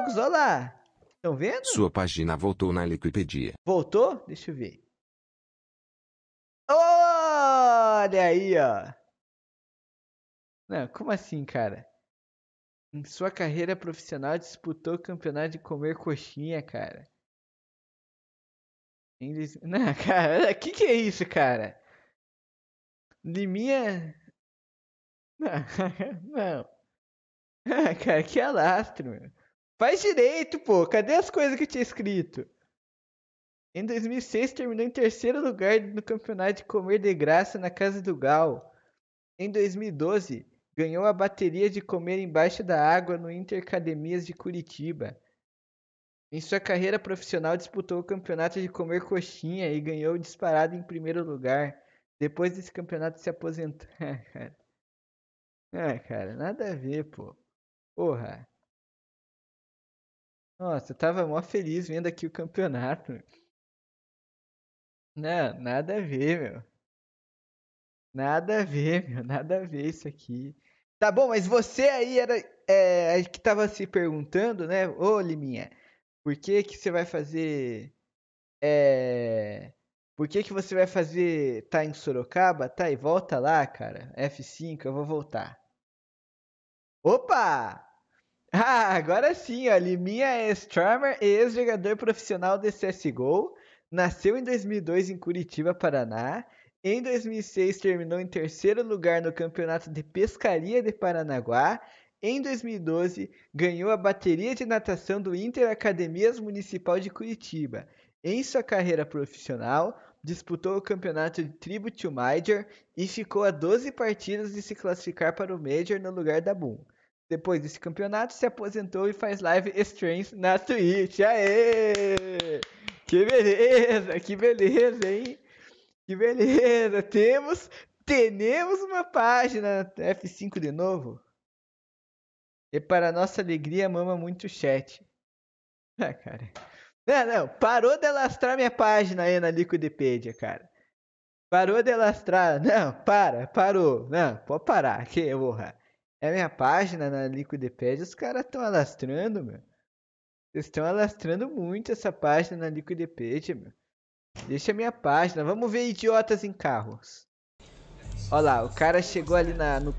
Olha lá. Estão vendo? Sua página voltou na Wikipedia. Voltou? Deixa eu ver. Olha aí, ó. Não, como assim, cara? Em sua carreira profissional disputou o campeonato de comer coxinha, cara. Não, cara, que que é isso, cara? Liminha. Não, não. cara, que alastro, meu. Faz direito, pô. Cadê as coisas que eu tinha escrito? Em 2006, terminou em terceiro lugar no campeonato de comer de graça na Casa do Gal. Em 2012, ganhou a bateria de comer embaixo da água no Academias de Curitiba. Em sua carreira profissional, disputou o campeonato de comer coxinha e ganhou disparado em primeiro lugar. Depois desse campeonato se aposentou. Ah, cara, nada a ver, pô. Porra. Nossa, eu tava mó feliz vendo aqui o campeonato. Não, nada a ver, meu. Nada a ver, meu. Nada a ver isso aqui. Tá bom, mas você aí era é, que tava se perguntando, né? Ô, Liminha, por que que você vai fazer... É... Por que que você vai fazer... Tá em Sorocaba? Tá, e volta lá, cara. F5, eu vou voltar. Opa! Ah, agora sim, ó. Liminha é streamer e ex-jogador profissional de CSGO. Nasceu em 2002 em Curitiba, Paraná. Em 2006 terminou em terceiro lugar no Campeonato de Pescaria de Paranaguá. Em 2012 ganhou a bateria de natação do Inter Academias Municipal de Curitiba. Em sua carreira profissional, disputou o campeonato de Tribute Major e ficou a 12 partidas de se classificar para o Major no lugar da Boom depois desse campeonato, se aposentou e faz live streams na Twitch. Aê! Que beleza, que beleza, hein? Que beleza! Temos, temos uma página F5 de novo. E para nossa alegria, mama muito chat. Ah, cara. Não, não, parou de lastrar minha página aí na Liquidipedia, cara. Parou de lastrar. Não, para, parou. Não, pode parar, que porra. É minha página na Liquidpedia, os caras estão alastrando, meu. estão alastrando muito essa página na Liquidpedia, meu. Deixa a minha página. Vamos ver idiotas em carros. Olha lá, o cara chegou ali na, no